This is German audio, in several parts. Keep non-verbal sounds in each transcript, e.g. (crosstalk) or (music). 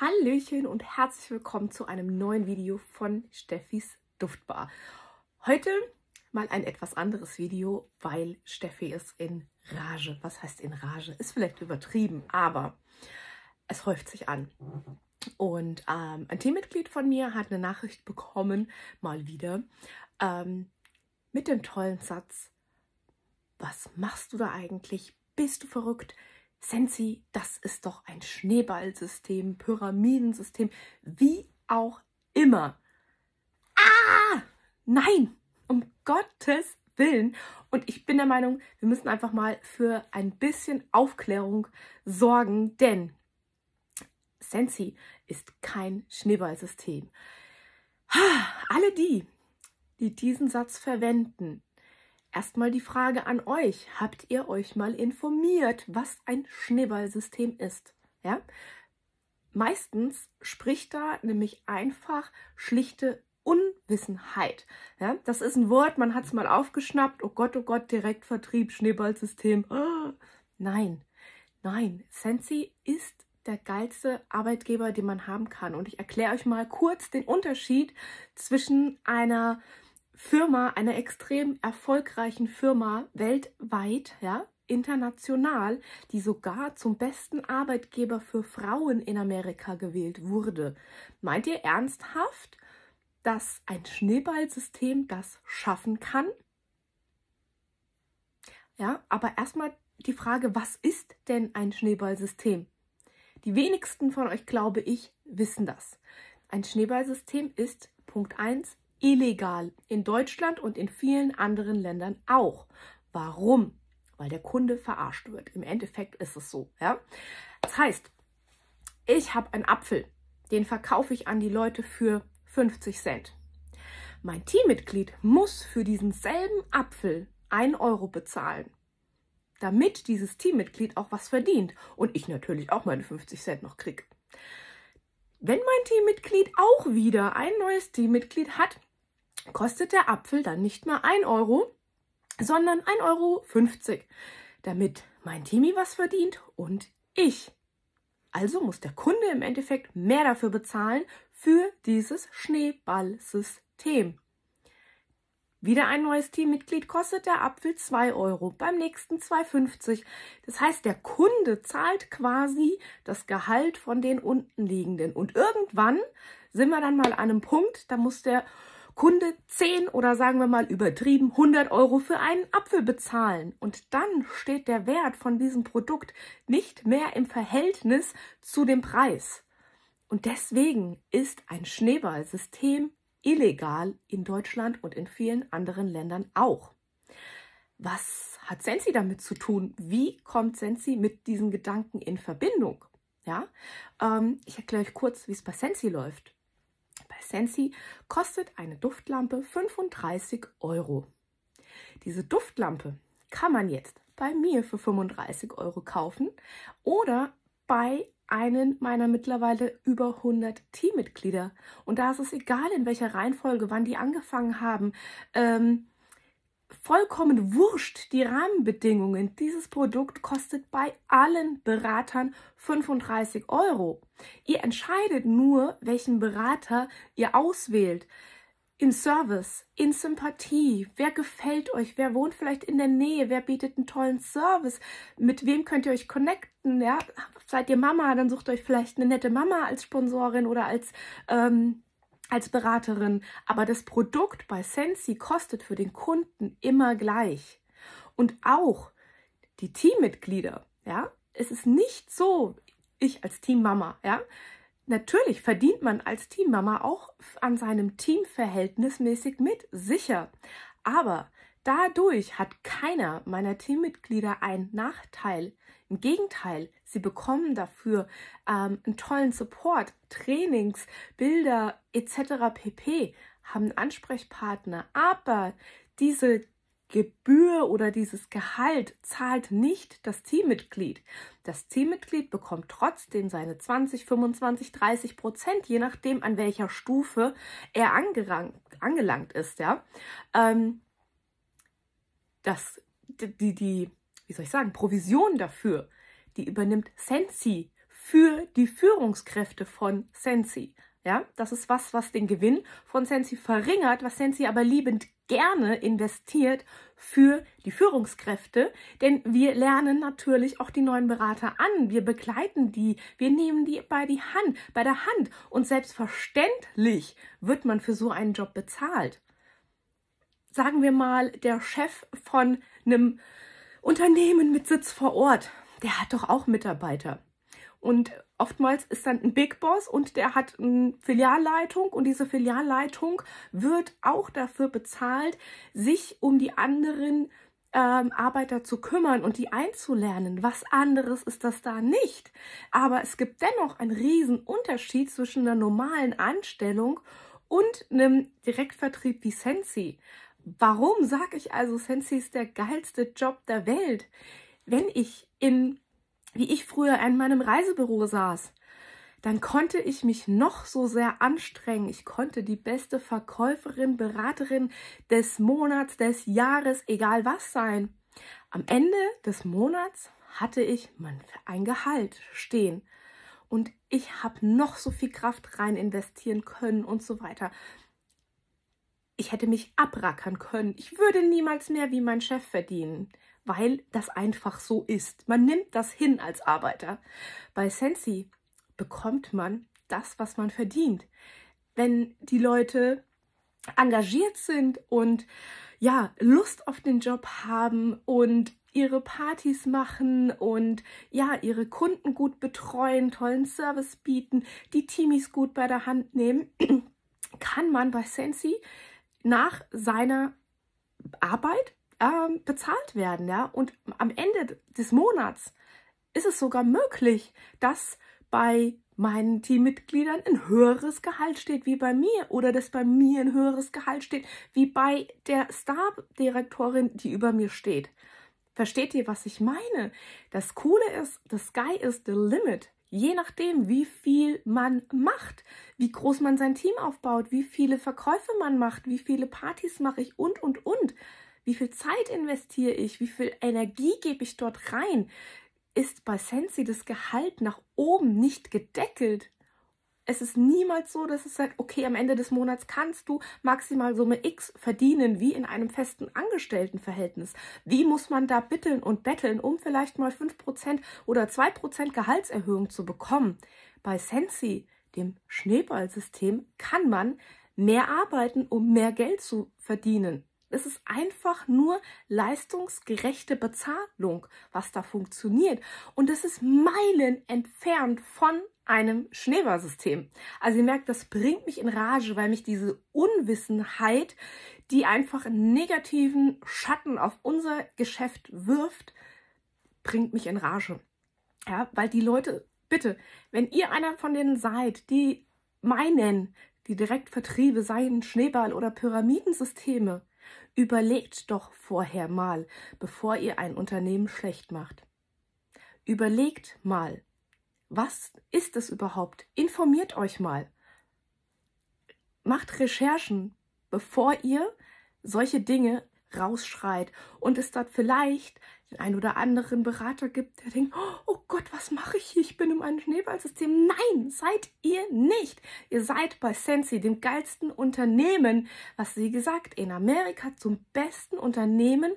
Hallöchen und herzlich willkommen zu einem neuen Video von Steffis Duftbar. Heute mal ein etwas anderes Video, weil Steffi ist in Rage. Was heißt in Rage? Ist vielleicht übertrieben, aber es häuft sich an. Und ähm, ein Teammitglied von mir hat eine Nachricht bekommen, mal wieder, ähm, mit dem tollen Satz, was machst du da eigentlich? Bist du verrückt? Sensi, das ist doch ein Schneeballsystem, Pyramidensystem, wie auch immer. Ah! Nein! Um Gottes Willen. Und ich bin der Meinung, wir müssen einfach mal für ein bisschen Aufklärung sorgen, denn Sensi ist kein Schneeballsystem. Alle die, die diesen Satz verwenden, Erstmal die Frage an euch. Habt ihr euch mal informiert, was ein Schneeballsystem ist? Ja? Meistens spricht da nämlich einfach schlichte Unwissenheit. Ja? Das ist ein Wort, man hat es mal aufgeschnappt. Oh Gott, oh Gott, Direktvertrieb, Schneeballsystem. Oh. Nein, nein, Sensi ist der geilste Arbeitgeber, den man haben kann. Und ich erkläre euch mal kurz den Unterschied zwischen einer Firma, einer extrem erfolgreichen Firma weltweit, ja, international, die sogar zum besten Arbeitgeber für Frauen in Amerika gewählt wurde. Meint ihr ernsthaft, dass ein Schneeballsystem das schaffen kann? Ja, aber erstmal die Frage, was ist denn ein Schneeballsystem? Die wenigsten von euch, glaube ich, wissen das. Ein Schneeballsystem ist Punkt 1 illegal. In Deutschland und in vielen anderen Ländern auch. Warum? Weil der Kunde verarscht wird. Im Endeffekt ist es so. Ja? Das heißt, ich habe einen Apfel, den verkaufe ich an die Leute für 50 Cent. Mein Teammitglied muss für diesen selben Apfel 1 Euro bezahlen, damit dieses Teammitglied auch was verdient und ich natürlich auch meine 50 Cent noch kriege. Wenn mein Teammitglied auch wieder ein neues Teammitglied hat, kostet der Apfel dann nicht mehr 1 Euro, sondern 1,50 Euro, damit mein Team was verdient und ich. Also muss der Kunde im Endeffekt mehr dafür bezahlen für dieses Schneeballsystem. Wieder ein neues Teammitglied kostet der Apfel 2 Euro, beim nächsten 2,50. Das heißt, der Kunde zahlt quasi das Gehalt von den unten liegenden. Und irgendwann sind wir dann mal an einem Punkt, da muss der Kunde 10 oder sagen wir mal übertrieben 100 Euro für einen Apfel bezahlen. Und dann steht der Wert von diesem Produkt nicht mehr im Verhältnis zu dem Preis. Und deswegen ist ein Schneeballsystem illegal in Deutschland und in vielen anderen Ländern auch. Was hat Sensi damit zu tun? Wie kommt Sensi mit diesen Gedanken in Verbindung? Ja, ähm, ich erkläre euch kurz, wie es bei Sensi läuft bei Sensi kostet eine Duftlampe 35 Euro. Diese Duftlampe kann man jetzt bei mir für 35 Euro kaufen oder bei einem meiner mittlerweile über 100 Teammitglieder. Und da ist es egal, in welcher Reihenfolge, wann die angefangen haben, ähm, vollkommen wurscht die Rahmenbedingungen. Dieses Produkt kostet bei allen Beratern 35 Euro. Ihr entscheidet nur, welchen Berater ihr auswählt. Im Service, in Sympathie, wer gefällt euch, wer wohnt vielleicht in der Nähe, wer bietet einen tollen Service, mit wem könnt ihr euch connecten, ja? Seid ihr Mama, dann sucht euch vielleicht eine nette Mama als Sponsorin oder als ähm, als Beraterin, aber das Produkt bei Sensi kostet für den Kunden immer gleich. Und auch die Teammitglieder, ja, es ist nicht so, ich als Teammama, ja, natürlich verdient man als Teammama auch an seinem Team verhältnismäßig mit, sicher. Aber Dadurch hat keiner meiner Teammitglieder einen Nachteil. Im Gegenteil, sie bekommen dafür ähm, einen tollen Support, Trainings, Bilder etc. pp, haben einen Ansprechpartner, aber diese Gebühr oder dieses Gehalt zahlt nicht das Teammitglied. Das Teammitglied bekommt trotzdem seine 20, 25, 30 Prozent, je nachdem, an welcher Stufe er angelangt ist. Ja? Ähm, das, die, die, wie soll ich sagen, Provision dafür, die übernimmt Sensi für die Führungskräfte von Sensi. Ja, das ist was, was den Gewinn von Sensi verringert, was Sensi aber liebend gerne investiert für die Führungskräfte, denn wir lernen natürlich auch die neuen Berater an, wir begleiten die, wir nehmen die bei die Hand, bei der Hand und selbstverständlich wird man für so einen Job bezahlt sagen wir mal, der Chef von einem Unternehmen mit Sitz vor Ort, der hat doch auch Mitarbeiter. Und oftmals ist dann ein Big Boss und der hat eine Filialleitung und diese Filialleitung wird auch dafür bezahlt, sich um die anderen ähm, Arbeiter zu kümmern und die einzulernen. Was anderes ist das da nicht. Aber es gibt dennoch einen riesen Unterschied zwischen einer normalen Anstellung und einem Direktvertrieb wie Sensi, Warum sage ich also, Sensi ist der geilste Job der Welt? Wenn ich in, wie ich früher in meinem Reisebüro saß, dann konnte ich mich noch so sehr anstrengen. Ich konnte die beste Verkäuferin, Beraterin des Monats, des Jahres, egal was sein. Am Ende des Monats hatte ich ein Gehalt stehen und ich habe noch so viel Kraft rein investieren können und so weiter ich hätte mich abrackern können. Ich würde niemals mehr wie mein Chef verdienen, weil das einfach so ist. Man nimmt das hin als Arbeiter. Bei Sensi bekommt man das, was man verdient. Wenn die Leute engagiert sind und ja, Lust auf den Job haben und ihre Partys machen und ja, ihre Kunden gut betreuen, tollen Service bieten, die Teamies gut bei der Hand nehmen, (clears throat) kann man bei Sensi nach seiner Arbeit ähm, bezahlt werden. Ja? Und am Ende des Monats ist es sogar möglich, dass bei meinen Teammitgliedern ein höheres Gehalt steht wie bei mir oder dass bei mir ein höheres Gehalt steht wie bei der Star-Direktorin, die über mir steht. Versteht ihr, was ich meine? Das Coole ist, the sky is the limit je nachdem, wie viel man macht, wie groß man sein Team aufbaut, wie viele Verkäufe man macht, wie viele Partys mache ich und, und, und, wie viel Zeit investiere ich, wie viel Energie gebe ich dort rein, ist bei Sensi das Gehalt nach oben nicht gedeckelt es ist niemals so, dass es sagt, okay, am Ende des Monats kannst du maximal Summe X verdienen, wie in einem festen Angestelltenverhältnis. Wie muss man da bitteln und betteln, um vielleicht mal 5% oder 2% Gehaltserhöhung zu bekommen? Bei Sensi, dem Schneeballsystem, kann man mehr arbeiten, um mehr Geld zu verdienen. Es ist einfach nur leistungsgerechte Bezahlung, was da funktioniert. Und es ist Meilen entfernt von einem Schneeballsystem. Also ihr merkt, das bringt mich in Rage, weil mich diese Unwissenheit, die einfach negativen Schatten auf unser Geschäft wirft, bringt mich in Rage. Ja, weil die Leute, bitte, wenn ihr einer von denen seid, die meinen, die Direktvertriebe seien Schneeball- oder Pyramidensysteme, überlegt doch vorher mal, bevor ihr ein Unternehmen schlecht macht. Überlegt mal, was ist es überhaupt? Informiert euch mal. Macht Recherchen, bevor ihr solche Dinge rausschreit und es dort vielleicht den einen oder anderen Berater gibt, der denkt, oh Gott, was mache ich hier? Ich bin in einem Schneeballsystem. Nein, seid ihr nicht. Ihr seid bei Sensi, dem geilsten Unternehmen, was sie gesagt, in Amerika zum besten Unternehmen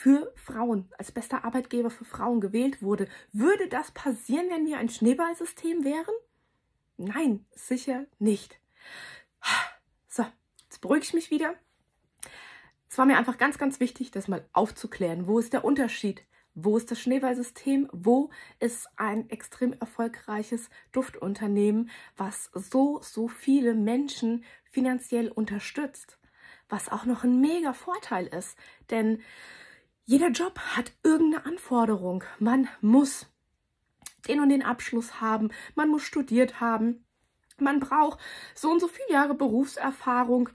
für Frauen, als bester Arbeitgeber für Frauen gewählt wurde. Würde das passieren, wenn wir ein Schneeballsystem wären? Nein, sicher nicht. So, jetzt beruhige ich mich wieder. Es war mir einfach ganz, ganz wichtig, das mal aufzuklären. Wo ist der Unterschied? Wo ist das Schneeballsystem? Wo ist ein extrem erfolgreiches Duftunternehmen, was so, so viele Menschen finanziell unterstützt? Was auch noch ein mega Vorteil ist. Denn jeder Job hat irgendeine Anforderung. Man muss den und den Abschluss haben, man muss studiert haben, man braucht so und so viele Jahre Berufserfahrung,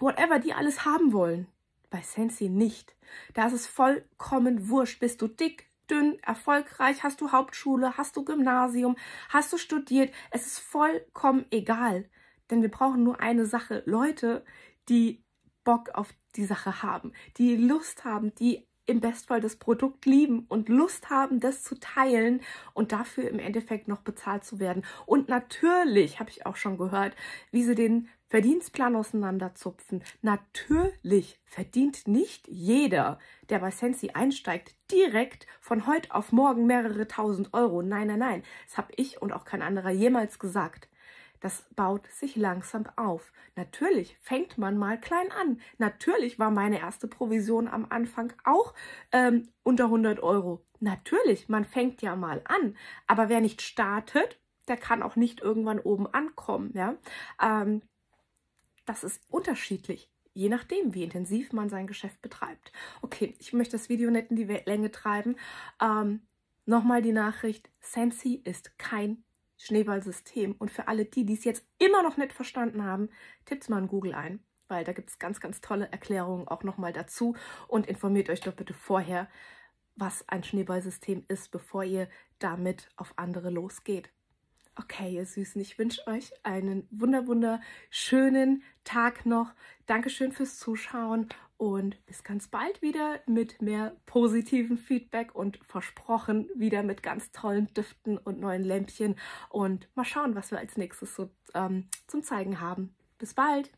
whatever die alles haben wollen. Bei Sensi nicht. Da ist es vollkommen wurscht. Bist du dick, dünn, erfolgreich, hast du Hauptschule, hast du Gymnasium, hast du studiert. Es ist vollkommen egal. Denn wir brauchen nur eine Sache. Leute, die Bock auf die Sache haben, die Lust haben, die im Bestfall das Produkt lieben und Lust haben, das zu teilen und dafür im Endeffekt noch bezahlt zu werden. Und natürlich habe ich auch schon gehört, wie sie den Verdienstplan auseinanderzupfen. Natürlich verdient nicht jeder, der bei Sensi einsteigt, direkt von heute auf morgen mehrere tausend Euro. Nein, nein, nein. Das habe ich und auch kein anderer jemals gesagt. Das baut sich langsam auf. Natürlich fängt man mal klein an. Natürlich war meine erste Provision am Anfang auch ähm, unter 100 Euro. Natürlich, man fängt ja mal an. Aber wer nicht startet, der kann auch nicht irgendwann oben ankommen. Ja? Ähm, das ist unterschiedlich je nachdem, wie intensiv man sein Geschäft betreibt. Okay, ich möchte das Video nicht in die Länge treiben. Ähm, Nochmal die Nachricht, Sensi ist kein Schneeballsystem. Und für alle die, die es jetzt immer noch nicht verstanden haben, tippt mal in Google ein, weil da gibt es ganz, ganz tolle Erklärungen auch nochmal dazu. Und informiert euch doch bitte vorher, was ein Schneeballsystem ist, bevor ihr damit auf andere losgeht. Okay, ihr Süßen, ich wünsche euch einen wunder, wunderschönen Tag noch. Dankeschön fürs Zuschauen und bis ganz bald wieder mit mehr positivem Feedback und versprochen wieder mit ganz tollen Düften und neuen Lämpchen. Und mal schauen, was wir als nächstes so ähm, zum Zeigen haben. Bis bald!